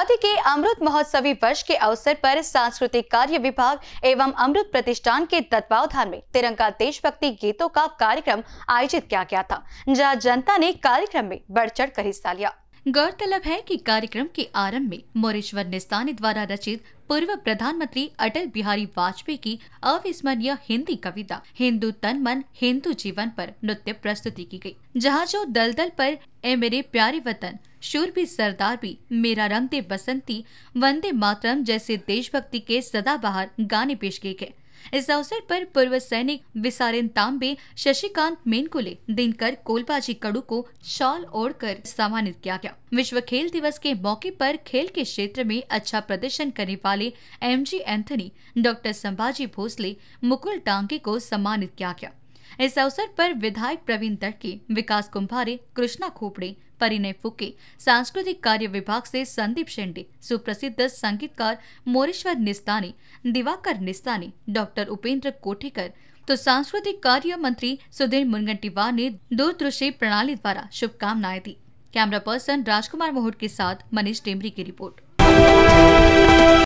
आजादी के अमृत महोत्सवी वर्ष के अवसर पर सांस्कृतिक कार्य विभाग एवं अमृत प्रतिष्ठान के तत्वावधान में तिरंगा देशभक्ति गीतों का कार्यक्रम आयोजित किया गया था जहां जनता ने कार्यक्रम में बढ़ चढ़ कर हिस्सा लिया गौरतलब है कि कार्यक्रम के आरंभ में मोरेश्वर निस्तानी द्वारा रचित पूर्व प्रधानमंत्री अटल बिहारी वाजपेयी की अविस्मरणीय हिंदी कविता हिंदू तन मन हिंदू जीवन पर नृत्य प्रस्तुति की गई, जहां जो दलदल पर ए मेरे प्यारे वतन शूर भी सरदार भी मेरा रंग दे बसंती वंदे मातरम जैसे देशभक्ति के सदाबहार गाने पेश किए गए इस अवसर पर पूर्व सैनिक विसारेन तांबे शशिकांत मेनकुले दिनकर कोलबाजी कड़ू को शॉल ओढ़कर सम्मानित किया गया विश्व खेल दिवस के मौके पर खेल के क्षेत्र में अच्छा प्रदर्शन करने वाले M G Anthony doctor Sambhaji Bhosale Mukul Tange को सम्मानित किया गया इस अवसर पर विधायक प्रवीण तड़के विकास कुंभारे कृष्णा खोपड़े परिणय फुके सांस्कृतिक कार्य विभाग से संदीप शेंडे सुप्रसिद्ध संगीतकार मोरेश्वर निस्तानी दिवाकर निस्तानी डॉक्टर उपेंद्र कोठेकर तो सांस्कृतिक कार्य मंत्री सुधीर मुनगंटीवार ने दूरदृश्य प्रणाली द्वारा शुभकामनाएं दी कैमरा पर्सन राजकुमार मोहट के साथ मनीष डेमरी की रिपोर्ट